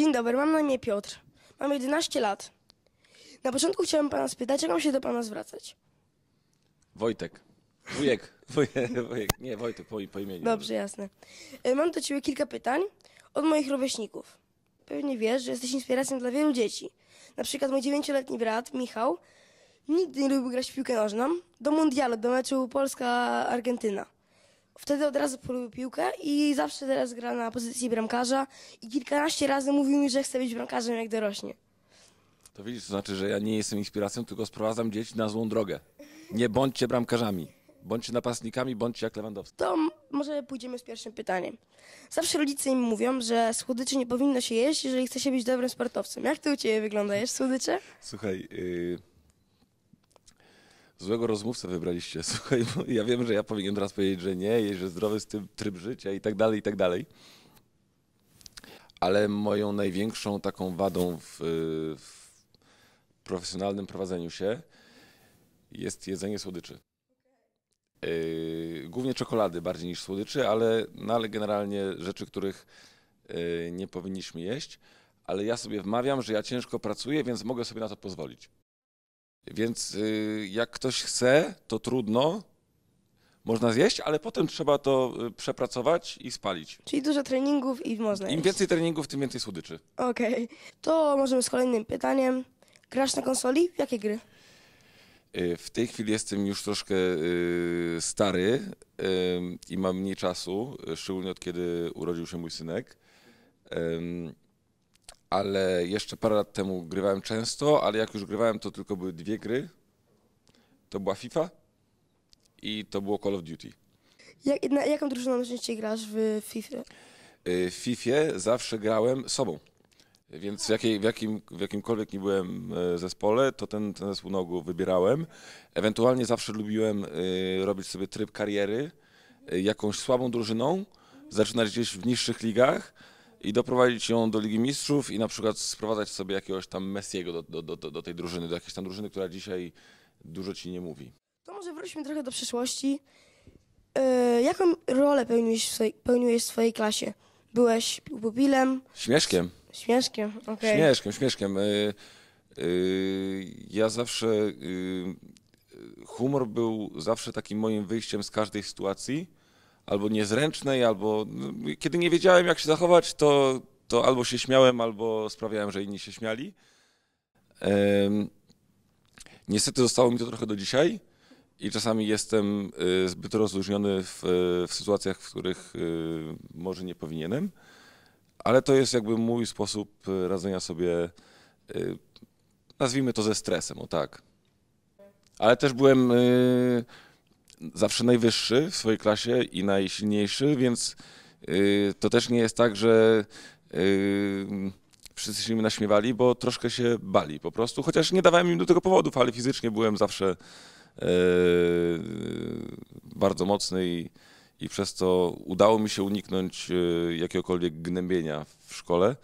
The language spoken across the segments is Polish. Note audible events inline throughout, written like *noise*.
Dzień dobry, mam na imię Piotr. Mam 11 lat. Na początku chciałem pana spytać, jak mam się do pana zwracać? Wojtek. Wujek. *laughs* Wojek, Nie, Wojtek, po, po imieniu. Dobrze, jasne. Y, mam do ciebie kilka pytań od moich rówieśników. Pewnie wiesz, że jesteś inspiracją dla wielu dzieci. Na przykład mój dziewięcioletni brat, Michał, nigdy nie lubił grać w piłkę nożną. Do mundialu, do meczu Polska-Argentyna wtedy od razu polubił piłkę i zawsze teraz gra na pozycji bramkarza i kilkanaście razy mówił mi, że chce być bramkarzem jak dorośnie. To widzisz, to znaczy, że ja nie jestem inspiracją, tylko sprowadzam dzieci na złą drogę. Nie bądźcie bramkarzami. Bądźcie napastnikami, bądźcie jak Lewandowski. To może pójdziemy z pierwszym pytaniem. Zawsze rodzice im mówią, że słodyczy nie powinno się jeść, jeżeli chce się być dobrym sportowcem. Jak to u Ciebie wyglądasz, słodycze? Słuchaj, yy złego rozmówcę wybraliście. *laughs* Słuchaj, ja wiem, że ja powinienem teraz powiedzieć, że nie, że zdrowy tryb życia i tak dalej, i tak dalej. Ale moją największą taką wadą w, w profesjonalnym prowadzeniu się jest jedzenie słodyczy. Yy, głównie czekolady bardziej niż słodyczy, ale, no ale generalnie rzeczy, których yy, nie powinniśmy jeść. Ale ja sobie wmawiam, że ja ciężko pracuję, więc mogę sobie na to pozwolić. Więc y, jak ktoś chce, to trudno. Można zjeść, ale potem trzeba to y, przepracować i spalić. Czyli dużo treningów i można Im więcej treningów, tym więcej słodyczy. Okej. To możemy z kolejnym pytaniem. Grasz na konsoli? W jakie gry? Y, w tej chwili jestem już troszkę stary i mam mniej czasu, szczególnie od kiedy urodził się mój synek ale jeszcze parę lat temu grywałem często, ale jak już grywałem, to tylko były dwie gry. To była FIFA i to było Call of Duty. Jak, na, jaką drużyną najczęściej grasz w FIFA? Y, w FIFA zawsze grałem sobą. Więc w, jakiej, w, jakim, w jakimkolwiek nie byłem y, zespole, to ten, ten zespół nogu wybierałem. Ewentualnie zawsze lubiłem y, robić sobie tryb kariery jakąś słabą drużyną, zaczynać gdzieś w niższych ligach, i doprowadzić ją do Ligi Mistrzów i na przykład sprowadzać sobie jakiegoś tam Messiego do, do, do, do tej drużyny, do jakiejś tam drużyny, która dzisiaj dużo ci nie mówi. To może wróćmy trochę do przyszłości. Yy, jaką rolę pełniłeś w, swojej, pełniłeś w swojej klasie? Byłeś pupilem? Śmieszkiem. Śmieszkiem, okej. Okay. Śmieszkiem, śmieszkiem. Yy, yy, ja zawsze... Y, humor był zawsze takim moim wyjściem z każdej sytuacji albo niezręcznej, albo no, kiedy nie wiedziałem, jak się zachować, to, to albo się śmiałem, albo sprawiałem, że inni się śmiali. Niestety zostało mi to trochę do dzisiaj i czasami jestem y, zbyt rozluźniony w, w sytuacjach, w których y, może nie powinienem, ale to jest jakby mój sposób y, radzenia sobie, nazwijmy to ze stresem, o tak. Ale też byłem zawsze najwyższy w swojej klasie i najsilniejszy, więc y, to też nie jest tak, że y, wszyscy się mi naśmiewali, bo troszkę się bali po prostu, chociaż nie dawałem im do tego powodów, ale fizycznie byłem zawsze y, bardzo mocny i, i przez to udało mi się uniknąć jakiegokolwiek gnębienia w szkole.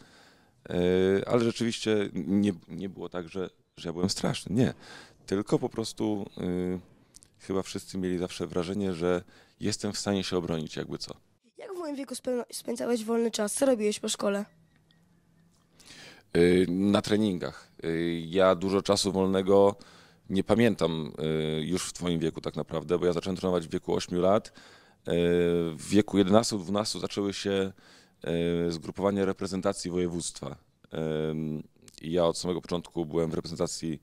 Ale rzeczywiście nie, nie było tak, że, że ja byłem straszny. Nie. Tylko po prostu chyba wszyscy mieli zawsze wrażenie, że jestem w stanie się obronić, jakby co. Jak w moim wieku spędzałeś wolny czas? Co robiłeś po szkole? Y, na treningach. Y, ja dużo czasu wolnego nie pamiętam y, już w Twoim wieku, tak naprawdę, bo ja zacząłem trenować w wieku 8 lat. W wieku 11-12 zaczęły się zgrupowania reprezentacji województwa. Ja od samego początku byłem w reprezentacji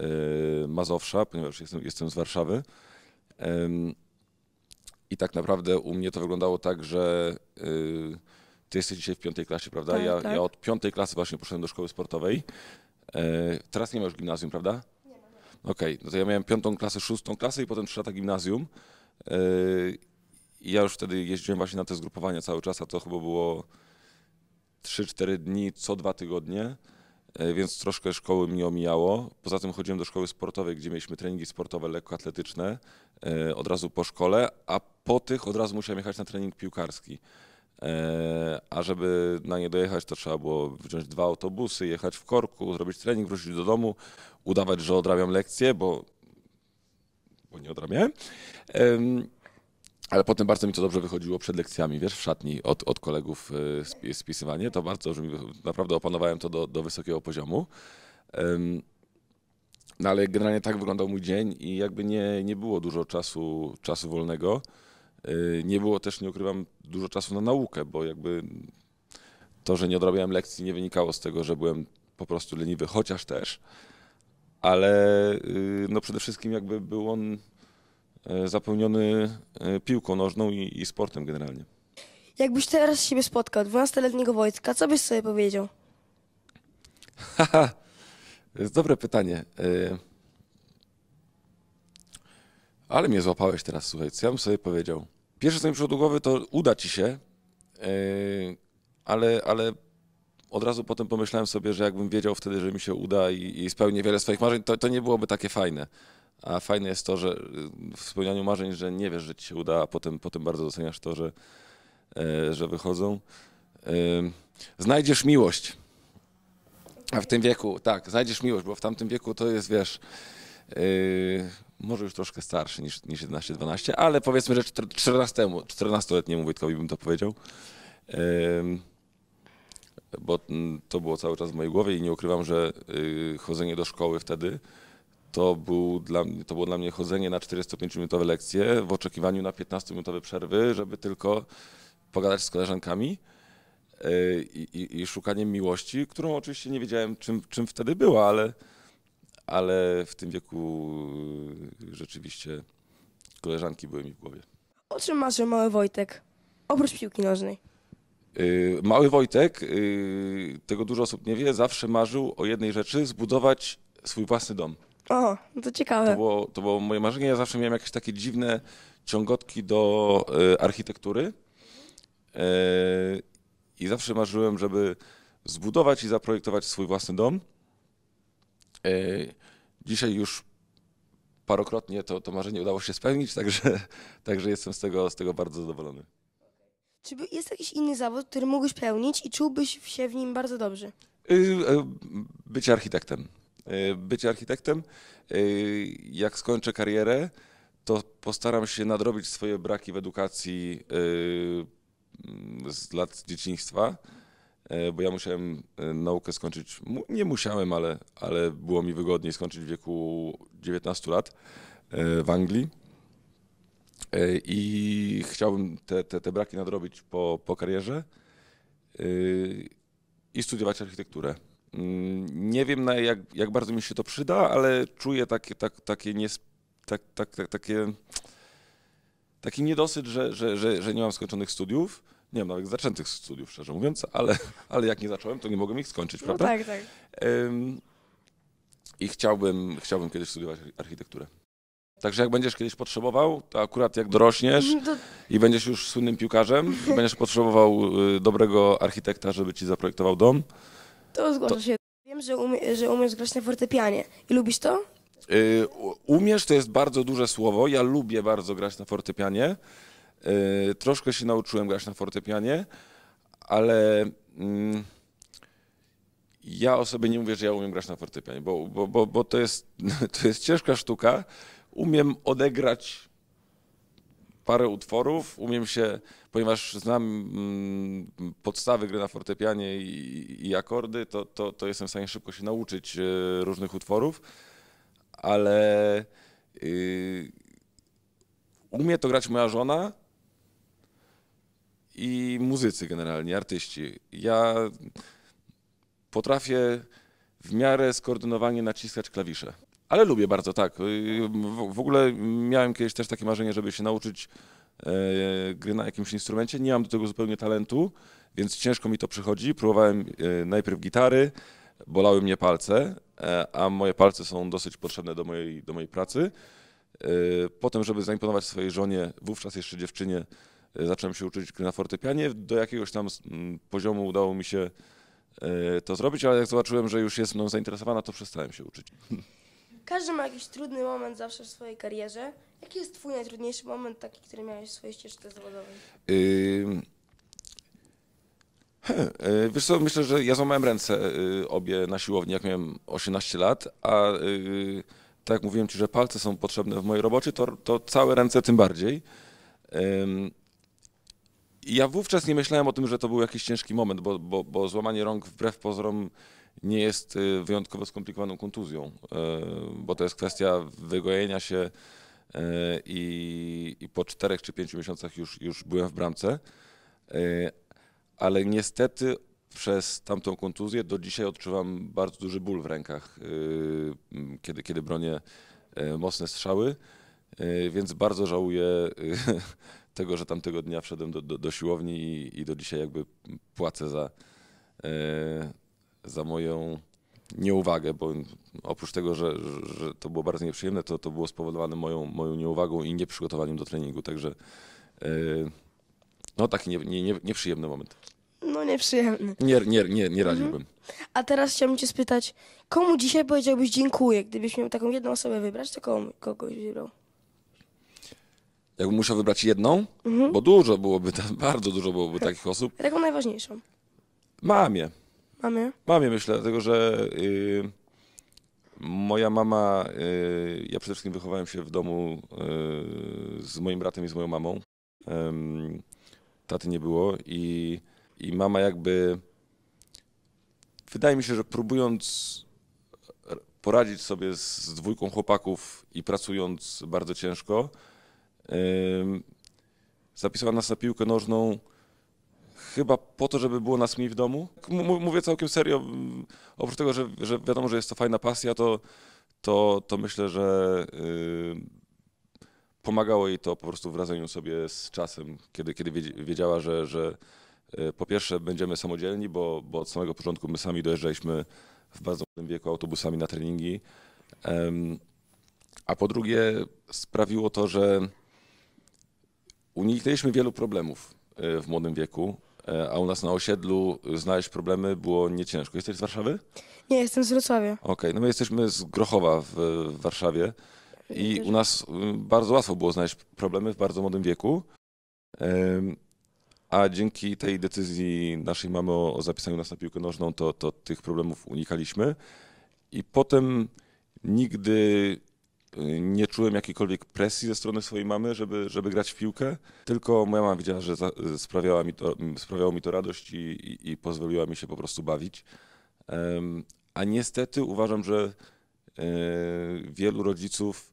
Y, Mazowsza, ponieważ jestem, jestem z Warszawy. I tak naprawdę u mnie to wyglądało tak, że y, ty jesteś dzisiaj w piątej klasie, prawda? Tak, ja, tak. ja od piątej klasy właśnie poszedłem do szkoły sportowej. E, teraz nie masz gimnazjum, prawda? Nie mam. Okej, okay, no to ja miałem piątą klasę, szóstą klasę i potem trzy lata gimnazjum. E, I ja już wtedy jeździłem właśnie na te zgrupowania cały czas, a to chyba było 3-4 dni co dwa tygodnie. E, więc troszkę szkoły mnie omijało. Poza tym chodziłem do szkoły sportowej, gdzie mieliśmy treningi sportowe lekkoatletyczne e, od razu po szkole, a po tych od razu musiałem jechać na trening piłkarski. E, a żeby na nie dojechać, to trzeba było wziąć dwa autobusy, jechać w korku, zrobić trening, wrócić do domu, udawać, że odrabiam lekcje, bo, bo nie odrabiałem. Ale potem bardzo mi to dobrze wychodziło przed lekcjami, wiesz, w szatni od, od kolegów e, spisywanie. To bardzo że mi Naprawdę opanowałem to do, do wysokiego poziomu. No ale generalnie tak wyglądał mój dzień i jakby nie, nie było dużo czasu, czasu wolnego. E, nie było też, nie ukrywam, dużo czasu na naukę, bo jakby to, że nie odrabiałem lekcji nie wynikało z tego, że byłem po prostu leniwy, chociaż też, ale y, no przede wszystkim jakby był on E, zapełniony e, piłką nożną i, i sportem generalnie. Jakbyś teraz siebie spotkał, 12-letniego Wojtka, co byś sobie powiedział? Haha, e, dobre pytanie. Ale mnie złapałeś teraz, słuchaj, co ja bym sobie powiedział. Pierwsze, co mi przyszło do głowy, to uda ci się, ale, ale od razu potem pomyślałem sobie, że jakbym wiedział wtedy, że mi się uda i, i spełnię wiele swoich marzeń, to, to nie byłoby takie fajne. A fajne jest to, że y, w spełnianiu marzeń, że nie wiesz, że ci się uda, a potem, potem bardzo doceniasz to, że, e, że wychodzą. E, znajdziesz miłość. A w tym wieku, tak, znajdziesz miłość, bo w tamtym wieku to jest, wiesz, e, może już troszkę starszy niż, niż 11-12, ale powiedzmy, że 14, 14-letniemu Wojtkowi bym to powiedział. bo mm, to było cały czas w mojej głowie i nie ukrywam, że y, chodzenie do szkoły wtedy to, był dla mnie, to było dla mnie chodzenie na 45-minutowe lekcje w oczekiwaniu na 15-minutowe przerwy, żeby tylko pogadać z koleżankami y, i, i, i szukanie miłości, którą oczywiście nie wiedziałem, czym, czym wtedy była, ale, ale w tym wieku y, rzeczywiście koleżanki były mi w głowie. O czym marzy mały Wojtek? Oprócz piłki nożnej. Y, mały Wojtek, tego dużo osób nie wie, zawsze marzył o jednej rzeczy zbudować swój własny dom. O, no to ciekawe. To było, to było moje marzenie. Ja zawsze miałem jakieś takie dziwne ciągotki do y, architektury. Y, I zawsze marzyłem, żeby zbudować i zaprojektować swój własny dom. Y, dzisiaj już parokrotnie to, to marzenie udało się spełnić, także, *laughs* także jestem z tego, z tego bardzo zadowolony. Czy jest jakiś inny zawód, który mógłbyś pełnić i czułbyś się w nim bardzo dobrze? Y, bycie architektem. Y, bycie architektem. Y, jak skończę karierę, to postaram się nadrobić swoje braki w edukacji y, z lat dzieciństwa, bo ja musiałem naukę skończyć, nie musiałem, ale, ale było mi wygodniej skończyć w wieku 19 lat w Anglii. I chciałbym te, te, te braki nadrobić po, po karierze i studiować architekturę. Mm, nie wiem, na jak, jak bardzo mi się to przyda, ale czuję takie, tak, takie, nie, tak, tak, tak, takie, taki niedosyt, że, że, że, że nie mam skończonych studiów. Nie mam nawet zaczętych studiów, szczerze mówiąc, ale, *laughs* ale jak nie zacząłem, to nie mogłem ich skończyć, no prawda? No tak, tak. I chciałbym, chciałbym kiedyś studiować architekturę. Także jak będziesz kiedyś potrzebował, to akurat jak dorośniesz no to... i będziesz już słynnym piłkarzem, *laughs* będziesz potrzebował y, dobrego architekta, żeby ci zaprojektował dom, to zgłasza się. Wiem, że, umie, że umiesz grać na fortepianie. I lubisz to? Y, umiesz to jest bardzo duże słowo. Ja lubię bardzo grać na fortepianie. Y, troszkę się nauczyłem grać na fortepianie, ale mm, ja o sobie nie mówię, że ja umiem grać na fortepianie, bo, bo, bo, bo to, jest, *laughs* to jest ciężka sztuka. Umiem odegrać parę utworów, umiem się, ponieważ znam mm, podstawy gry na fortepianie i, i akordy, to, to, to jestem w stanie szybko się nauczyć e, różnych utworów, ale yy, umie to grać moja żona i muzycy generalnie, artyści. Ja potrafię w miarę skoordynowanie naciskać klawisze. Ale lubię bardzo, tak. Y, w, w ogóle miałem kiedyś też takie marzenie, żeby się nauczyć e, gry na jakimś instrumencie. Nie mam do tego zupełnie talentu, więc ciężko mi to przychodzi. Próbowałem e, najpierw gitary, bolały mnie palce, e, a moje palce są dosyć potrzebne do mojej, do mojej pracy. Potem, żeby zaimponować swojej żonie, wówczas jeszcze dziewczynie, zacząłem się uczyć gry na fortepianie. Do jakiegoś tam poziomu udało mi się to zrobić, ale jak zobaczyłem, że już jest mną zainteresowana, to przestałem się uczyć. *laughs* Każdy ma jakiś trudny moment zawsze w swojej karierze. Jaki jest twój najtrudniejszy moment, taki, który miałeś w swojej ścieżce zawodowej? Yy... wiesz co, myślę, że ja złamałem ręce e, obie na siłowni, jak miałem 18 lat, a e, tak jak mówiłem ci, że palce są potrzebne w mojej robocie, to, to całe ręce tym bardziej. ja wówczas nie myślałem o tym, że to był jakiś ciężki moment, bo, bo, bo złamanie rąk wbrew pozorom nie jest y, wyjątkowo skomplikowaną kontuzją, y, bo to jest kwestia wygojenia się y, i, i po czterech czy pięciu miesiącach już, już byłem w bramce, ale niestety przez tamtą kontuzję do dzisiaj odczuwam bardzo duży ból w rękach, kiedy, kiedy bronię mocne strzały, więc bardzo żałuję *laughs* tego, że tamtego dnia wszedłem do, do, do siłowni i, i do dzisiaj jakby płacę za za moją nieuwagę, bo oprócz tego, że, że to było bardzo nieprzyjemne, to, to było spowodowane moją, moją nieuwagą i nieprzygotowaniem do treningu, także yy, no taki nie, nie, nie, nieprzyjemny moment. No nieprzyjemny. Nie, nie, nie, nie radziłbym. Mhm. A teraz chciałbym cię spytać, komu dzisiaj powiedziałbyś dziękuję? Gdybyś miał taką jedną osobę wybrać, to komu, kogoś wybrał? Jakbym musiał wybrać jedną, mhm. bo dużo byłoby, bardzo dużo byłoby tak. takich osób. Jaką najważniejszą. Mamie. Mamie? Mamie myślę, dlatego że y, moja mama, y, ja przede wszystkim wychowałem się w domu y, z moim bratem i z moją mamą. taty nie było i, i mama jakby, wydaje mi się, że próbując poradzić sobie z, z dwójką chłopaków i pracując bardzo ciężko, zapisała nas na piłkę nożną chyba po to, żeby było nas mniej w domu. M mówię całkiem serio, oprócz tego, że, że, wiadomo, że jest to fajna pasja, to, to, to myślę, że yy, pomagało jej to po prostu w radzeniu sobie z czasem, kiedy, kiedy wiedziała, że, że yy, po pierwsze będziemy samodzielni, bo, bo od samego początku my sami dojeżdżaliśmy w bardzo młodym wieku autobusami na treningi. a po drugie sprawiło to, że uniknęliśmy wielu problemów y, w młodym wieku. E, a u nas na osiedlu znaleźć problemy było nieciężko. Jesteś z Warszawy? Nie, jestem z Wrocławia. Okej, okay. no my jesteśmy z Grochowa w, w Warszawie i u nas y, bardzo łatwo było znaleźć problemy w bardzo młodym wieku. A dzięki tej decyzji naszej mamy o, o zapisaniu nas na piłkę nożną, to, to tych problemów unikaliśmy. I potem nigdy nie czułem jakiejkolwiek presji ze strony swojej mamy, żeby, żeby grać w piłkę, tylko moja mama widziała, że sprawiała mi to, sprawiało mi to radość i, i, i pozwoliła mi się po prostu bawić. A niestety uważam, że e, wielu rodziców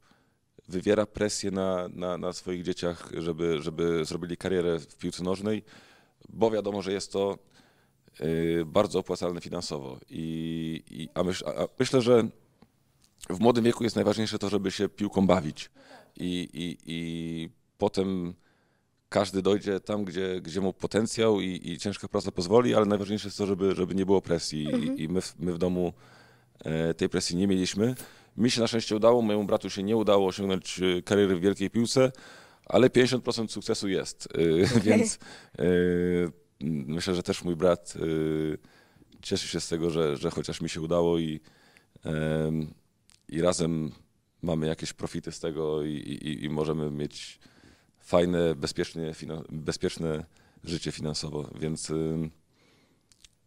wywiera presję na, na, na swoich dzieciach, żeby, żeby zrobili karierę w piłce nożnej, bo wiadomo, że jest to e, bardzo opłacalne finansowo. I, i a, myśl, a myślę, że w młodym wieku jest najważniejsze to, żeby się piłką bawić. I, i, i potem każdy dojdzie tam, gdzie, gdzie mu potencjał i, i ciężka praca pozwoli, ale najważniejsze jest to, żeby, żeby nie było presji. Mhm. I, I, my, w, my w domu e, tej presji nie mieliśmy. Mi się na szczęście udało, mojemu bratu się nie udało osiągnąć e, kariery w wielkiej piłce, ale 50% sukcesu jest. Okay. E, *laughs* więc myślę, że też mój brat cieszy się z tego, że, że chociaż mi się udało i i razem mamy jakieś profity z tego i, i, i możemy mieć fajne, bezpieczne życie finansowo. Więc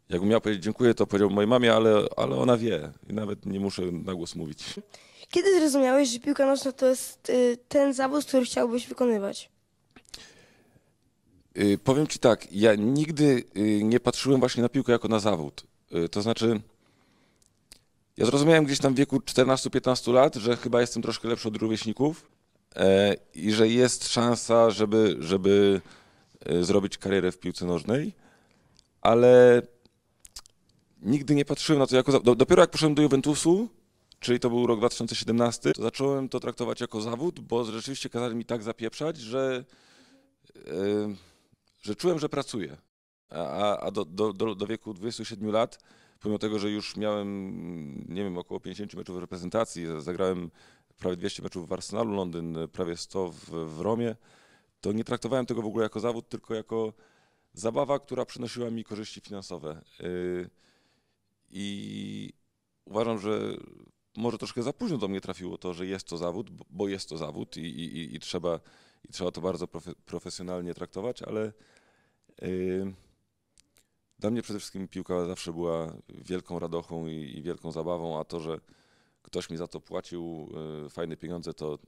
jakbym miał powiedzieć dziękuję, to powiedziałbym mojej mamie, ale, ale ona wie i nawet nie muszę na głos mówić. Kiedy zrozumiałeś, że piłka nożna to jest y, ten zawód, który chciałbyś wykonywać? Y, powiem ci tak, ja nigdy y, nie patrzyłem właśnie na piłkę jako na zawód. To znaczy, ja zrozumiałem gdzieś tam w wieku 14-15 lat, że chyba jestem troszkę lepszy od rówieśników e, i że jest szansa, żeby, żeby e, zrobić karierę w piłce nożnej, ale nigdy nie patrzyłem na to jako... dopiero jak poszedłem do Juventusu, czyli to był rok 2017, to zacząłem to traktować jako zawód, bo rzeczywiście kazali mi tak zapieprzać, że, e, że czułem, że pracuję. A, a do, do, do wieku 27 lat pomimo tego, że już miałem, nie wiem, około 50 meczów reprezentacji, zagrałem prawie 200 meczów w Arsenalu Londyn, e, prawie 100 w, w Romie, to nie traktowałem tego w ogóle jako zawód, tylko jako zabawa, która przynosiła mi korzyści finansowe. E, I uważam, że może troszkę za późno do mnie trafiło to, że jest to zawód, bo jest to zawód i, i, i trzeba, i trzeba to bardzo profe profesjonalnie traktować, ale. Yy, dla mnie przede wszystkim piłka zawsze była wielką radochą i, i wielką zabawą, a to, że ktoś mi za to płacił y, fajne pieniądze, to,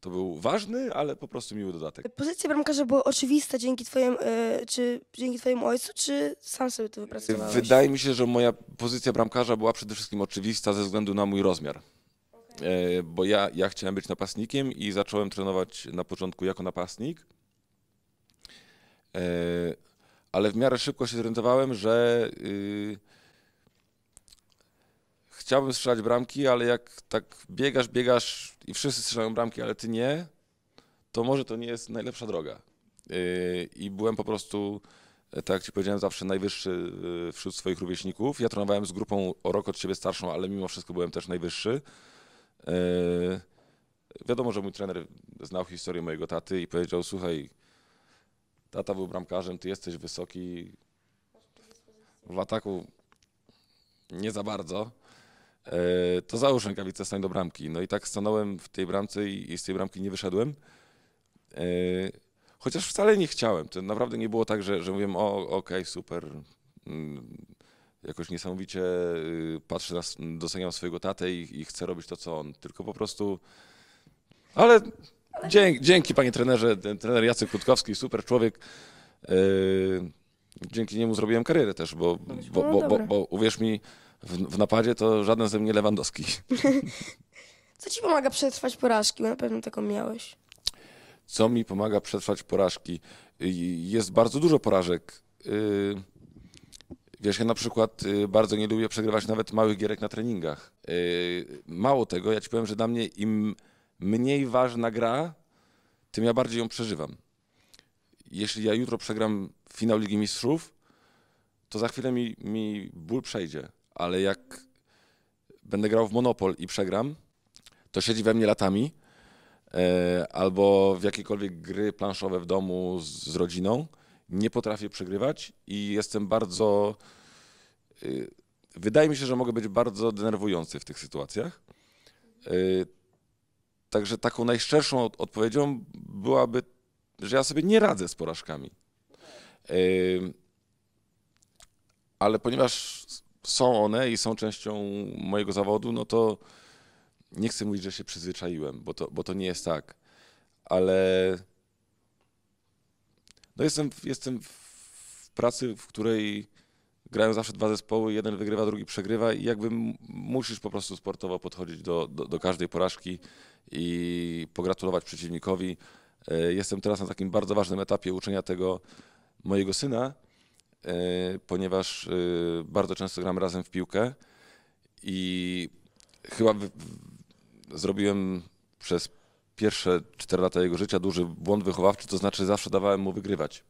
to był ważny, ale po prostu miły dodatek. Pozycja bramkarza była oczywista dzięki twoim, y, czy dzięki twojemu ojcu, czy sam sobie to wypracowałeś? Wydaje mi się, że moja pozycja bramkarza była przede wszystkim oczywista ze względu na mój rozmiar. Okay. Y, e, bo ja, ja chciałem być napastnikiem i zacząłem trenować na początku jako napastnik. Y, ale w miarę szybko się zorientowałem, że yy, chciałbym strzelać bramki, ale jak tak biegasz, biegasz i wszyscy strzelają bramki, ale ty nie, to może to nie jest najlepsza droga. Yy, I byłem po prostu, tak jak ci powiedziałem, zawsze najwyższy yy, wśród swoich rówieśników. Ja trenowałem z grupą o rok od siebie starszą, ale mimo wszystko byłem też najwyższy. Yy, wiadomo, że mój trener znał historię mojego taty i powiedział, słuchaj, Tata był bramkarzem, ty jesteś wysoki. W ataku nie za bardzo. E, to załóż rękawice, stań do bramki. No i tak stanąłem w tej bramce i z tej bramki nie wyszedłem. E, chociaż wcale nie chciałem. To naprawdę nie było tak, że, że mówiłem, o, okej, okay, super. Mm, jakoś niesamowicie y, patrzę, na, doceniam swojego tatę i, i chcę robić to, co on. Tylko po prostu... Ale Dzięki, dzięki panie trenerze. Trener Jacek Kutkowski, super człowiek. E, dzięki niemu zrobiłem karierę też, bo, no bo, bo, bo, bo uwierz mi, w, w napadzie to żaden ze mnie Lewandowski. *laughs* Co ci pomaga przetrwać porażki? Bo na pewno taką miałeś. Co mi pomaga przetrwać porażki? Y, jest bardzo dużo porażek. Y, wiesz, ja na przykład y, bardzo nie lubię przegrywać nawet małych gierek na treningach. Mało tego, ja ci powiem, że dla mnie im mniej ważna gra, tym ja bardziej ją przeżywam. Jeśli ja jutro przegram finał Ligi Mistrzów, to za chwilę mi, mi ból przejdzie, ale jak będę grał w Monopol i przegram, to siedzi we mnie latami, e, albo w jakiekolwiek gry planszowe w domu z, z rodziną, nie potrafię przegrywać i jestem bardzo. E, wydaje mi się, że mogę być bardzo denerwujący w tych sytuacjach. E, Także taką najszczerszą odpowiedzią byłaby, że ja sobie nie radzę z porażkami. Ale ponieważ są one i są częścią mojego zawodu, no to nie chcę mówić, że się przyzwyczaiłem, bo to, bo to nie jest tak. Ale no jestem, jestem w pracy, w której grają zawsze dwa zespoły, jeden wygrywa, drugi przegrywa i jakby musisz po prostu sportowo podchodzić do, do, do każdej porażki i pogratulować przeciwnikowi. E, jestem teraz na takim bardzo ważnym etapie uczenia tego mojego syna, e, ponieważ e, bardzo często gramy razem w piłkę i chyba zrobiłem przez pierwsze 4 lata jego życia duży błąd wychowawczy, to znaczy zawsze dawałem mu wygrywać.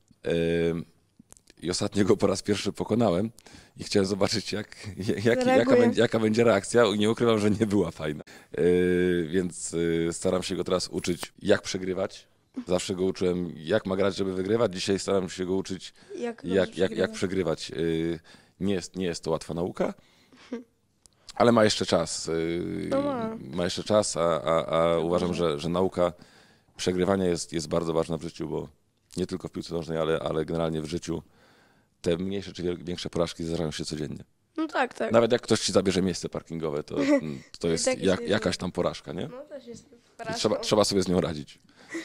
I ostatniego po raz pierwszy pokonałem i chciałem zobaczyć, jak, jak jaka, jaka, będzie reakcja. I nie ukrywam, że nie była fajna. Yy, więc e, staram się go teraz uczyć, jak przegrywać. Zawsze go uczyłem, jak ma grać, żeby wygrywać. Dzisiaj staram się go uczyć, jak, jak, jak, jak przegrywać. Yy, nie, jest, nie jest to łatwa nauka, ale ma jeszcze czas. Yy, ma. ma. jeszcze czas, a, a, a uważam, że, że nauka przegrywania jest, jest bardzo ważna w życiu, bo nie tylko w piłce nożnej, ale, ale generalnie w życiu te mniejsze czy większe porażki zdarzają się codziennie. No tak, tak. Nawet jak ktoś ci zabierze miejsce parkingowe, to, *laughs* mm, to jest tak jak, jakaś tam porażka, nie? No też jest porażka. Trzeba, trzeba sobie z nią radzić.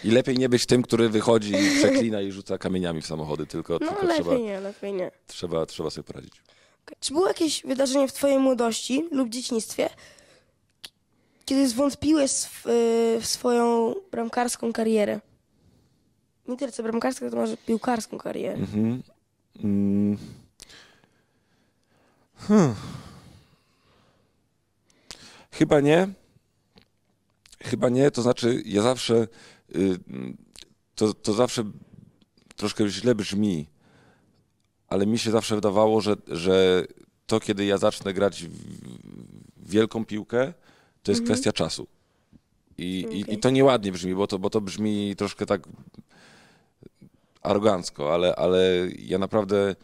I lepiej nie być tym, który wychodzi i przeklina i rzuca kamieniami w samochody, tylko, no, tylko lepiej trzeba, nie, lepiej nie. Trzeba, trzeba sobie poradzić. Okay. Czy było jakieś wydarzenie w twojej młodości lub dzieciństwie, kiedy zwątpiłeś w, w swoją bramkarską karierę? Nie tyle co bramkarską, to może piłkarską karierę. Mhm. Mm. Hmm. Chyba nie. Chyba nie, to znaczy ja zawsze, y, to, to zawsze troszkę źle brzmi, ale mi się zawsze wydawało, że, że to, kiedy ja zacznę grać wielką piłkę, to jest mhm. kwestia czasu. I, okay. i, I to nieładnie brzmi, bo to, bo to brzmi troszkę tak arogancko, ale, ale ja naprawdę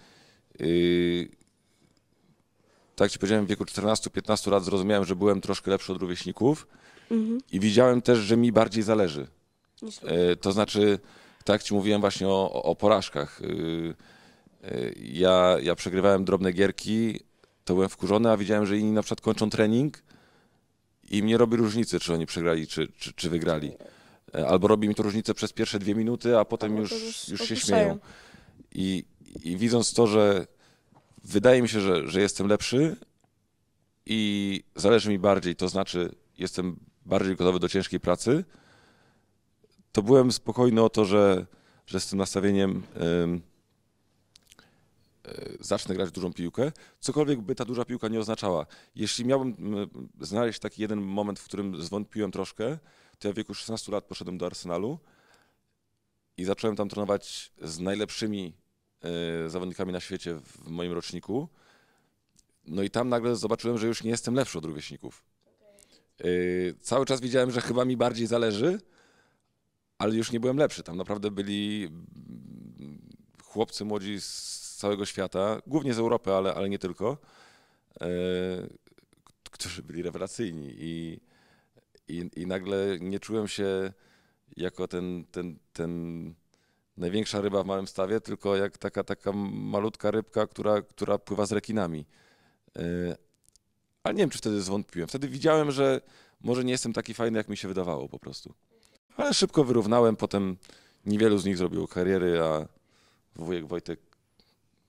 yy, tak ci powiedziałem, w wieku 14-15 lat zrozumiałem, że byłem troszkę lepszy od rówieśników mhm. i widziałem też, że mi bardziej zależy. Yy, to znaczy, tak ci mówiłem właśnie o, o porażkach. Yy, ja, ja przegrywałem drobne gierki, to byłem wkurzony, a widziałem, że inni na przykład kończą trening i mnie robi różnicy, czy oni przegrali, czy, czy, czy wygrali. E, albo robi mi to różnicę przez pierwsze dwie minuty, a potem już, już, już się śmieją. I, I, widząc to, że wydaje mi się, że, że jestem lepszy i zależy mi bardziej, to znaczy jestem bardziej gotowy do ciężkiej pracy, to byłem spokojny o to, że, że z tym nastawieniem e, zacznę grać dużą piłkę, cokolwiek by ta duża piłka nie oznaczała. Jeśli miałbym znaleźć taki jeden moment, w którym zwątpiłem troszkę, to ja w wieku 16 lat poszedłem do Arsenalu i zacząłem tam trenować z najlepszymi y, zawodnikami na świecie w moim roczniku. No i tam nagle zobaczyłem, że już nie jestem lepszy od rówieśników. Y, cały czas widziałem, że chyba mi bardziej zależy, ale już nie byłem lepszy. Tam naprawdę byli mm, chłopcy młodzi z całego świata, głównie z Europy, ale, ale nie tylko, y, którzy byli rewelacyjni. I i, i nagle nie czułem się jako ten, ten, ten największa ryba w małym stawie, tylko jak taka, taka malutka rybka, która, która pływa z rekinami. E, ale nie wiem, czy wtedy zwątpiłem. Wtedy widziałem, że może nie jestem taki fajny, jak mi się wydawało po prostu. Ale szybko wyrównałem, potem niewielu z nich zrobiło kariery, a wujek Wojtek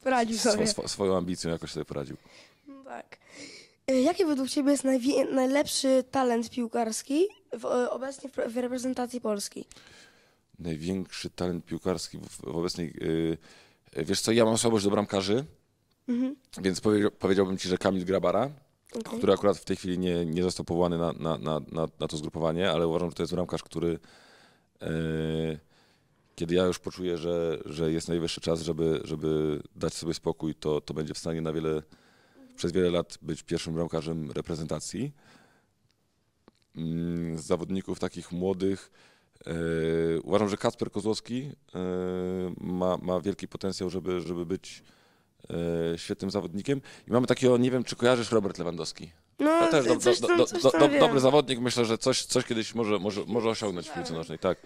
Poradził sobie. swoją ambicją jakoś sobie poradził. No tak. E, jaki według Ciebie jest najlepszy talent piłkarski w, e, obecnie w, w reprezentacji Polski? Największy talent piłkarski w, w obecnej. Yy, wiesz co, ja mam słabość do bramkarzy, mhm. więc powie, powiedziałbym Ci, że Kamil Grabara, okay. który akurat w tej chwili nie, nie został powołany na, na, na, na, na to zgrupowanie, ale uważam, że to jest bramkarz, który. Yy, kiedy ja już poczuję, że, że jest najwyższy czas, żeby, żeby dać sobie spokój, to, to będzie w stanie na wiele przez wiele lat być pierwszym bramkarzem reprezentacji. Mm, z zawodników takich młodych e, uważam, że Kasper Kozłowski e, ma, ma wielki potencjał, żeby, żeby być e, świetnym zawodnikiem. I mamy takiego, nie wiem, czy kojarzysz Robert Lewandowski? No, ja też do, do, do, dobry zawodnik, myślę, że coś, coś kiedyś może, może, może osiągnąć w piłce tak. nożnej, tak.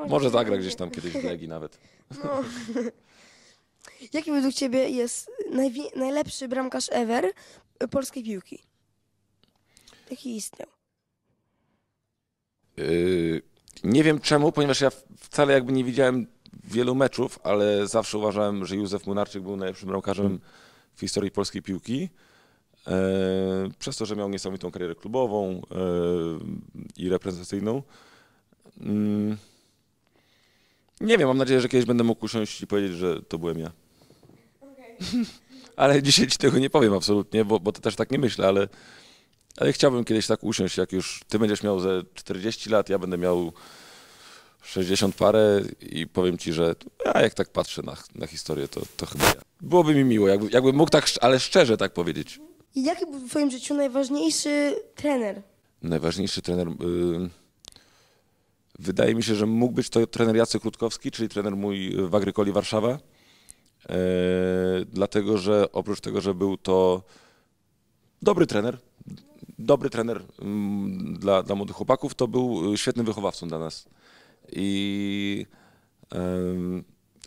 No, może zagra gdzieś tam kiedyś w Legii nawet. No. *laughs* Jaki według Ciebie jest najwi- najlepszy bramkarz ever polskiej piłki. Taki istniał. Yy, nie wiem czemu, ponieważ ja wcale jakby nie widziałem wielu meczów, ale zawsze uważałem, że Józef Munarczyk był najlepszym bramkarzem mm. w historii polskiej piłki. Yy, przez to, że miał niesamowitą karierę klubową yy, i reprezentacyjną. Nie wiem, mam nadzieję, że kiedyś będę mógł usiąść i powiedzieć, że to byłem ja. Okay. *laughs* ale dzisiaj ci tego nie powiem absolutnie, bo, bo to też tak nie myślę, ale, ale chciałbym kiedyś tak usiąść, jak już ty będziesz miał ze 40 lat, ja będę miał 60 parę i powiem ci, że a jak tak patrzę na, na historię, to, to chyba ja. Byłoby mi miło, jakby, jakbym mógł tak, ale szczerze tak powiedzieć. I jaki był w twoim życiu najważniejszy trener? Najważniejszy trener... Y, wydaje mi się, że mógł być to trener Jacek Krutkowski, czyli trener mój w Agrykoli Warszawa. E, dlatego że oprócz tego, że był to dobry trener, dobry trener mm, dla, dla młodych chłopaków, to był e, świetnym wychowawcą dla nas. I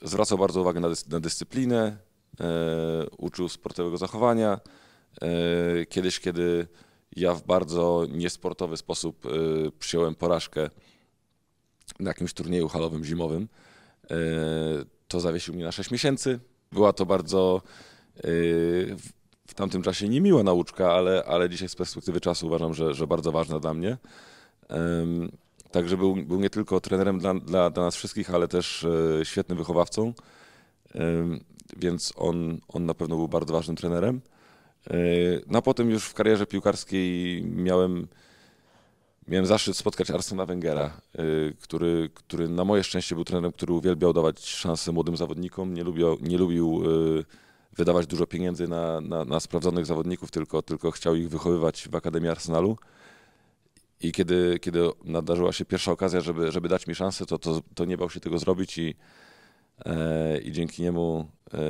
zwracał bardzo uwagę na, dys, na dyscyplinę, e, uczył sportowego zachowania. Kiedyś, kiedy ja w bardzo niesportowy sposób przyjąłem porażkę na jakimś turnieju halowym zimowym, to zawiesił mnie na 6 miesięcy. Była to bardzo y, w tamtym czasie niemiła nauczka, ale, ale dzisiaj z perspektywy czasu uważam, że, że bardzo ważna dla mnie. Także był, był nie tylko trenerem dla, dla, dla nas wszystkich, ale też y, świetnym wychowawcą, więc on, on na pewno był bardzo ważnym trenerem. Y, no a potem już w karierze piłkarskiej miałem Miałem zaszczyt spotkać Arsena Wengera, y, który, który na moje szczęście był trenerem, który uwielbiał dawać szanse młodym zawodnikom, nie lubił, nie lubił y, wydawać dużo pieniędzy na, na, na sprawdzonych zawodników, tylko, tylko chciał ich wychowywać w Akademii Arsenalu. I kiedy, kiedy nadarzyła się pierwsza okazja, żeby, żeby dać mi szansę, to, to, to nie bał się tego zrobić i, e, i dzięki niemu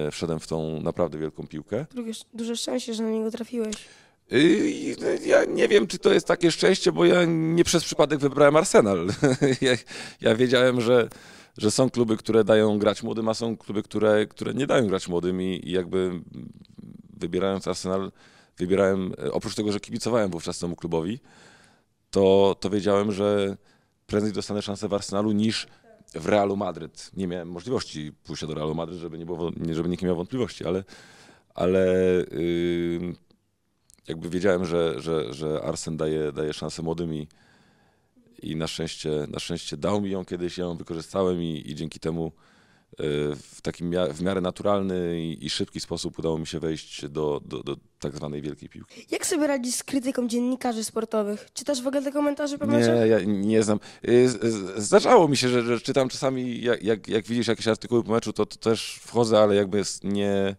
e, wszedłem w tą naprawdę wielką piłkę. Drugie, duże szczęście, że na niego trafiłeś. Y, ja nie wiem, czy to jest takie szczęście, bo ja nie przez przypadek wybrałem Arsenal. *laughs* Ja, ja, wiedziałem, że, że są kluby, które dają grać młodym, a są kluby, które, które nie dają grać młodym i, jakby wybierając Arsenal, wybierałem, oprócz tego, że kibicowałem wówczas temu klubowi, to, to wiedziałem, że prędzej dostanę szansę w Arsenalu niż w Realu Madryt. Nie miałem możliwości pójścia do Realu Madryt, żeby nie, było, żeby nikt nie miał wątpliwości, ale, ale yy, jakby wiedziałem, że, że, że Arsen daje, daje szansę młodym i, i na, szczęście, na szczęście dał mi ją kiedyś, ja ją wykorzystałem i, i dzięki temu e, w taki w miarę naturalny i, szybki sposób udało mi się wejść do, do, do tak zwanej wielkiej piłki. Jak sobie radzisz z krytyką dziennikarzy sportowych? Czytasz w ogóle te komentarze po Nie, ja nie znam. Y, zdarzało mi się, że, że czytam czasami, jak, jak, jak, widzisz jakieś artykuły po meczu, to, to też wchodzę, ale jakby nie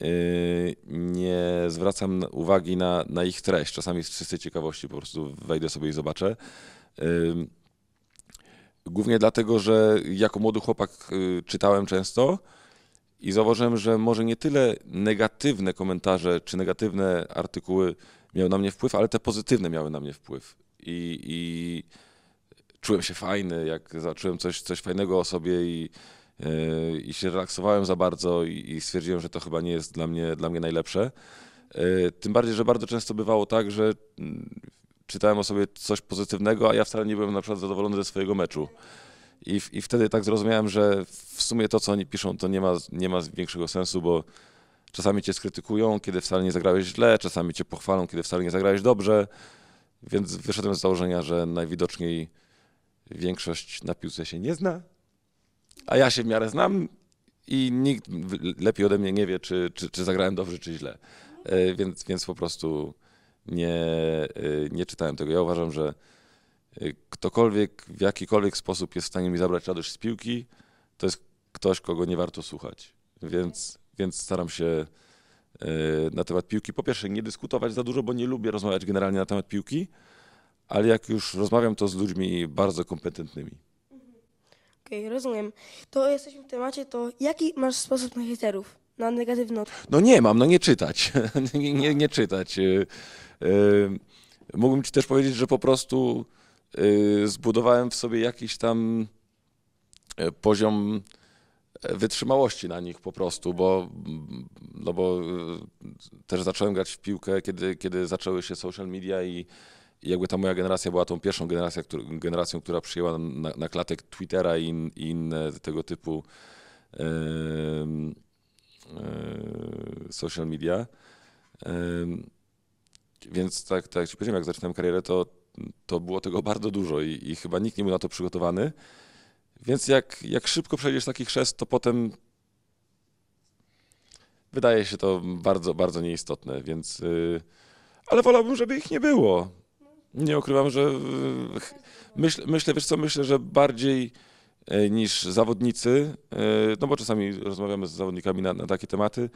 Yy, nie zwracam uwagi na, na ich treść. Czasami z czystej ciekawości po prostu wejdę sobie i zobaczę. Yy, głównie dlatego, że jako młody chłopak yy, czytałem często i zauważyłem, że może nie tyle negatywne komentarze czy negatywne artykuły miały na mnie wpływ, ale te pozytywne miały na mnie wpływ. I, i czułem się fajny, jak zacząłem coś, coś fajnego o sobie i E, i się relaksowałem za bardzo i stwierdziłem, że to chyba nie jest dla mnie, dla mnie najlepsze. E, tym bardziej, że bardzo często bywało tak, że mm, czytałem o sobie coś pozytywnego, a ja wcale nie byłem na przykład zadowolony ze swojego meczu. I, I wtedy tak zrozumiałem, że w sumie to, co oni piszą, to nie ma, nie ma większego sensu, bo czasami cię skrytykują, kiedy wcale nie zagrałeś źle, czasami cię pochwalą, kiedy wcale nie zagrałeś dobrze. Więc wyszedłem z założenia, że najwidoczniej większość na piłce się nie zna, a ja się w miarę znam i nikt lepiej ode mnie nie wie, czy, czy, czy zagrałem dobrze, czy źle. E, więc, więc po prostu nie, e, nie czytałem tego. Ja uważam, że e, ktokolwiek w jakikolwiek sposób jest w stanie mi zabrać radość z piłki, to jest ktoś, kogo nie warto słuchać. Więc, więc staram się na temat piłki po pierwsze nie dyskutować za dużo, bo nie lubię rozmawiać generalnie na temat piłki, ale jak już rozmawiam to z ludźmi bardzo kompetentnymi. Okej, rozumiem. To jesteśmy w temacie, to jaki masz sposób na hejterów? Na negatywną odpowiedź? No nie mam, no nie czytać. *laughs* nie, nie, nie czytać. Y, y, mógłbym ci też powiedzieć, że po prostu y, zbudowałem w sobie jakiś tam e, poziom e, wytrzymałości na nich po prostu, bo, no bo też zacząłem grać w piłkę, kiedy, kiedy zaczęły się social media i jakby ta moja generacja była tą pierwszą generacją, która, generacją, która przyjęła na, na klatek Twittera i, in, i inne tego typu e, social media. więc tak, tak jak ci powiedziałem, jak zaczynałem karierę, to, to było tego *laughs* bardzo dużo i, i chyba nikt nie był na to przygotowany. Więc jak, jak szybko przejdziesz taki chrzest, to potem wydaje się to bardzo, bardzo nieistotne, więc... Yy, ale wolałbym, żeby ich nie było. Nie ukrywam, że myśl, myślę, wiesz co, myślę, że bardziej e, niż zawodnicy, e, no bo czasami rozmawiamy z zawodnikami na, na takie tematy,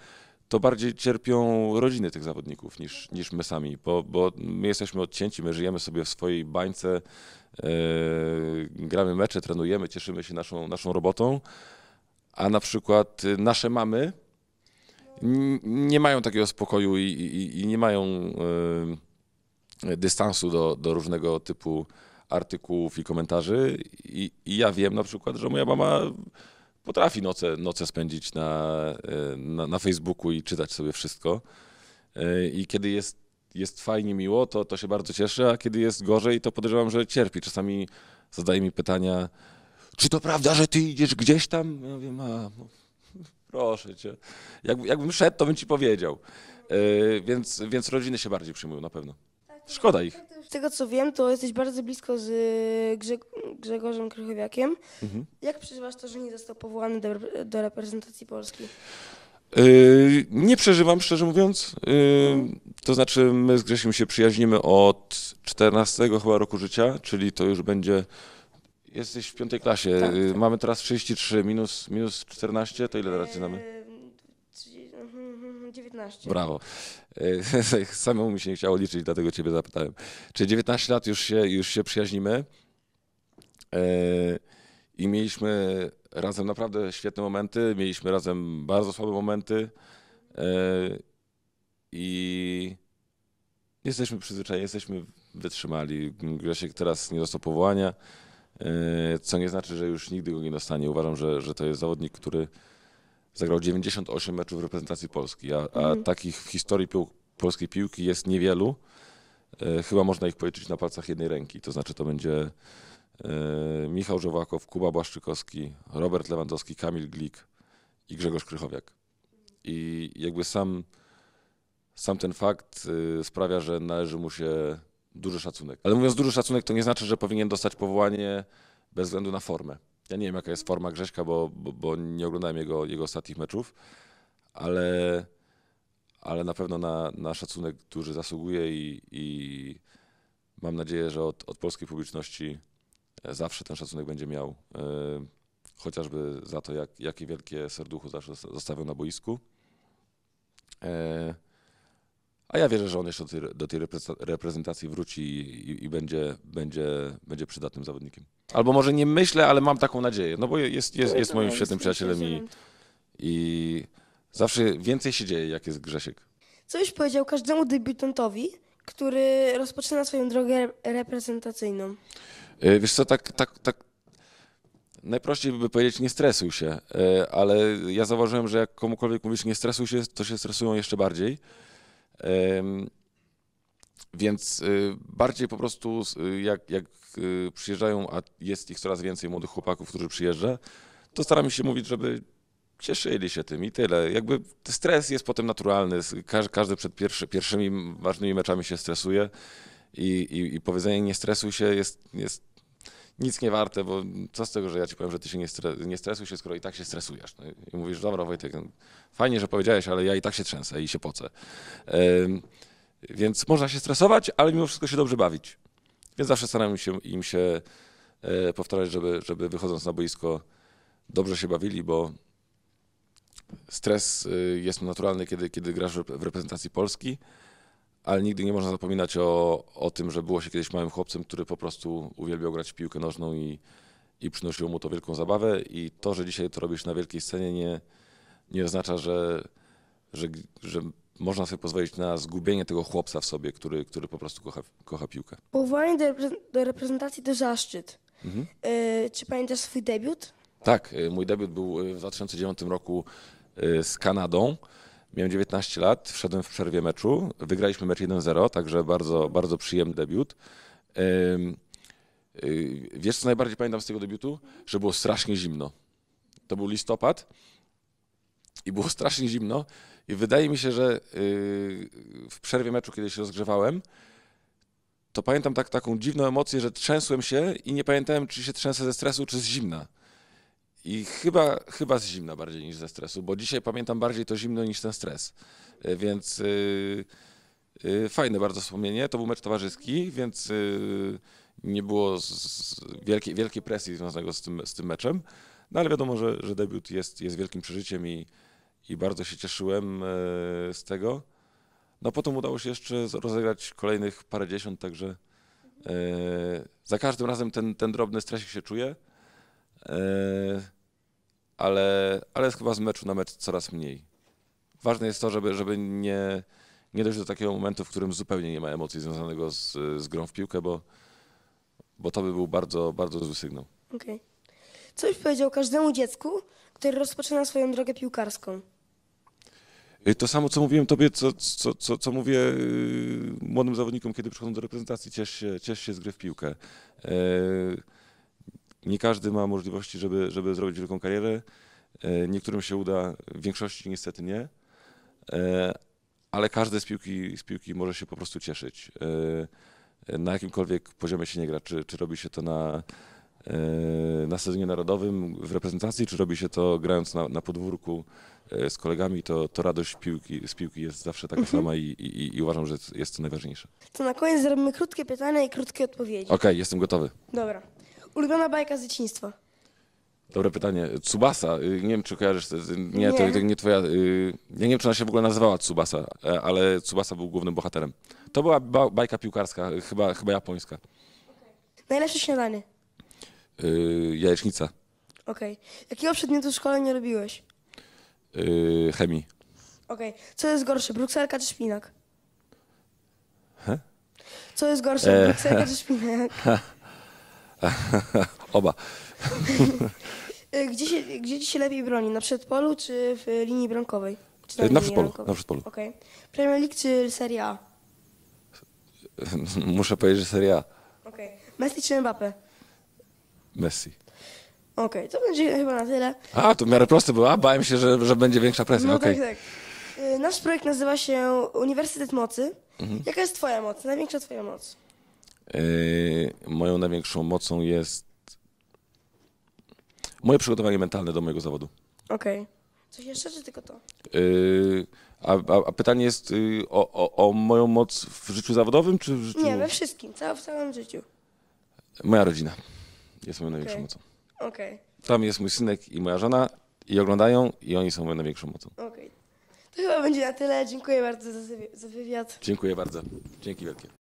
to bardziej cierpią rodziny tych zawodników niż, niż my sami, bo, bo my jesteśmy odcięci, my żyjemy sobie w swojej bańce, e, gramy mecze, trenujemy, cieszymy się naszą, naszą robotą, a na przykład nasze mamy nie mają takiego spokoju i, i, i nie mają. Yy, dystansu do, do różnego typu artykułów i komentarzy. I, I, ja wiem na przykład, że moja mama potrafi noce, noce spędzić na, na, na Facebooku i czytać sobie wszystko. I kiedy jest, jest fajnie, miło, to, to się bardzo cieszę, a kiedy jest gorzej, to podejrzewam, że cierpi. Czasami zadaje mi pytania, czy to prawda, że ty idziesz gdzieś tam? Ja wiem, a, no, proszę cię. Jak, jakbym szedł, to bym ci powiedział. E, więc, więc rodziny się bardziej przyjmują na pewno. Szkoda ich. Z tego co wiem, to jesteś bardzo blisko z Grzegorzem Krychowiakiem. Mhm. Jak przeżywasz to, że nie został powołany do, do reprezentacji Polski? Yy, nie przeżywam, szczerze mówiąc. Yy, to znaczy, my z Grzesiem się przyjaźnimy od 14 chyba roku życia, czyli to już będzie. Jesteś w piątej klasie. Tak, tak. Mamy teraz 33 minus, minus 14, to ile racji mamy? Yy, 19. Brawo. E, *laughs* samemu mi się nie chciało liczyć, dlatego ciebie zapytałem. Czy 19 lat już się, już się przyjaźnimy? E, I mieliśmy razem naprawdę świetne momenty, mieliśmy razem bardzo słabe momenty. E, I jesteśmy przyzwyczajeni, jesteśmy wytrzymali. Grzesiek teraz nie dostał powołania, co nie znaczy, że już nigdy go nie dostanie. Uważam, że, że to jest zawodnik, który zagrał 98 meczów w reprezentacji Polski, a, a mhm. takich w historii pił polskiej piłki jest niewielu. E, chyba można ich policzyć na palcach jednej ręki. To znaczy to będzie e, Michał Żowakow, Kuba Błaszczykowski, Robert Lewandowski, Kamil Glik i Grzegorz Krychowiak. I jakby sam, sam ten fakt e, sprawia, że należy mu się duży szacunek. Ale mówiąc duży szacunek, to nie znaczy, że powinien dostać powołanie bez względu na formę. Ja nie wiem, jaka jest forma Grześka, bo, bo, bo nie oglądałem jego, jego ostatnich meczów, ale, ale na pewno na, na szacunek duży zasługuje i, i mam nadzieję, że od, od polskiej publiczności e, zawsze ten szacunek będzie miał. Yy, chociażby za to, jak, jakie wielkie serduchu zawsze zostawił na boisku. Yy, a ja wierzę, że on jeszcze do tej, do tej reprezentacji wróci i, i, i, będzie, będzie, będzie przydatnym zawodnikiem. Albo może nie myślę, ale mam taką nadzieję, no bo jest, jest, no, jest moim świetnym przyjacielem i, i zawsze więcej się dzieje, jak jest Grzesiek. Co byś powiedział każdemu debiutantowi, który rozpoczyna swoją drogę reprezentacyjną? E, wiesz co, tak, tak, tak najprościej by powiedzieć nie stresuj się, e, ale ja zauważyłem, że jak komukolwiek mówisz nie stresuj się, to się stresują jeszcze bardziej. Więc y, bardziej po prostu y, jak, jak y, przyjeżdżają, a jest ich coraz więcej młodych chłopaków, którzy przyjeżdża, to staram się mówić, żeby cieszyli się tym i tyle. Jakby stres jest potem naturalny. Każdy przed pierwszy, pierwszymi ważnymi meczami się stresuje i, i, i powiedzenie nie stresuj się jest, jest nic nie warte, bo co z tego, że ja ci powiem, że ty się nie, stres, nie stresuj się, skoro i tak się stresujesz. No I mówisz, dobra Wojtek, no, fajnie, że powiedziałeś, ale ja i tak się trzęsę i się pocę. Więc można się stresować, ale mimo wszystko się dobrze bawić. Więc zawsze staram się im się e, powtarzać, żeby, żeby wychodząc na boisko dobrze się bawili, bo stres y, jest naturalny, kiedy, kiedy grasz w reprezentacji Polski ale nigdy nie można zapominać o, o tym, że było się kiedyś małym chłopcem, który po prostu uwielbiał grać w piłkę nożną i, i przynosiło mu to wielką zabawę. I to, że dzisiaj to robisz na wielkiej scenie, nie, nie oznacza, że, że, że można sobie pozwolić na zgubienie tego chłopca w sobie, który, który po prostu kocha, kocha piłkę. Powołanie do, repre do reprezentacji to zaszczyt. Mhm. Yy, czy pamiętasz swój debiut? Tak, e, mój debiut był e, w 2009 roku z Kanadą. Miałem 19 lat, wszedłem w przerwie meczu. Wygraliśmy mecz 1-0, także bardzo, bardzo przyjemny debiut. Y, wiesz, co najbardziej pamiętam z tego debiutu? Że było strasznie zimno. To był listopad i było strasznie zimno. I wydaje mi się, że y, w przerwie meczu, kiedy się rozgrzewałem, to pamiętam tak, taką dziwną emocję, że trzęsłem się i nie pamiętałem, czy się trzęsę ze stresu, czy z zimna. I chyba, chyba z zimna bardziej niż ze stresu, bo dzisiaj pamiętam bardziej to zimno niż ten stres. E, więc yy, yy, fajne bardzo wspomnienie. To był mecz towarzyski, więc yy, nie było z, z wielkiej, wielkiej presji związanego z tym, z tym meczem. No ale wiadomo, że, że debiut jest, jest wielkim przeżyciem i, i bardzo się cieszyłem e, z tego. No potem udało się jeszcze rozegrać kolejnych parę dziesiąt, także e, za każdym razem ten, ten drobny stres się czuje ale, ale chyba z meczu na mecz coraz mniej. Ważne jest to, żeby, żeby nie, nie dojść do takiego momentu, w którym zupełnie nie ma emocji związanego z, z grą w piłkę, bo, bo to by był bardzo, bardzo zły sygnał. Okej. Okay. Co byś powiedział każdemu dziecku, które rozpoczyna swoją drogę piłkarską? Y, to samo, co mówiłem tobie, co, co, co, co mówię y, młodym zawodnikom, kiedy przychodzą do reprezentacji, ciesz się, ciesz się z gry w piłkę. Yy nie każdy ma możliwości, żeby, żeby zrobić wielką karierę. E, niektórym się uda, w większości niestety nie, e, ale każdy z piłki, z piłki może się po prostu cieszyć. E, na jakimkolwiek poziomie się nie gra, czy, czy robi się to na, na sezonie narodowym w reprezentacji, czy robi się to grając na, na podwórku z kolegami, to, to radość piłki, z piłki jest zawsze taka mhm. sama i, i, i, uważam, że jest to najważniejsze. To na koniec zrobimy krótkie pytania i krótkie odpowiedzi. Okej, okay, jestem gotowy. Dobra. Ulubiona bajka z dzieciństwa. Dobre pytanie. Tsubasa. Y, nie wiem, czy kojarzysz. Y, y, nie, Nie. To, to nie twoja. Ja nie wiem, czy ona się w ogóle nazywała Tsubasa, e, ale Tsubasa był głównym bohaterem. To była bajka piłkarska, chyba, chyba japońska. Najlepsze śniadanie. Y, Jajecznica. Okej. Jakiego przedmiotu w szkole nie robiłeś? y, Chemii. Okej. Co jest gorsze, brukselka czy szpinak? Co jest gorsze, e. brukselka czy *laughs* szpinak? *laughs* Oba. *laughs* Y, gdzie się, gdzie ci się lepiej broni? Na przedpolu czy w linii bramkowej? Czy na, na linii przedpolu. Na przedpolu. Okay. Premier League czy Serie A? *laughs* Muszę powiedzieć, że Serie A. Okay. Messi czy Mbappe? Messi. Okej, okay, to będzie chyba na tyle. A, to w miarę proste było. A, bałem się, że, że będzie większa presja. No okay. tak, tak. Y, nasz projekt nazywa się Uniwersytet Mocy. Mhm. Jaka jest twoja moc? Największa twoja moc? Yy, moją największą mocą jest moje przygotowanie mentalne do mojego zawodu. Okej. Okay. Coś jeszcze, czy tylko to? Yy, a, a, a, pytanie jest yy, o, o, o, moją moc w życiu zawodowym, czy w życiu... Nie, we wszystkim, w całym życiu. Moja rodzina jest moją największą mocą. Okej. Okay. Tam jest mój synek i moja żona i oglądają i oni są moją największą mocą. Okej. To chyba będzie na tyle. Dziękuję bardzo za, za wywiad. Dziękuję bardzo. Dzięki wielkie.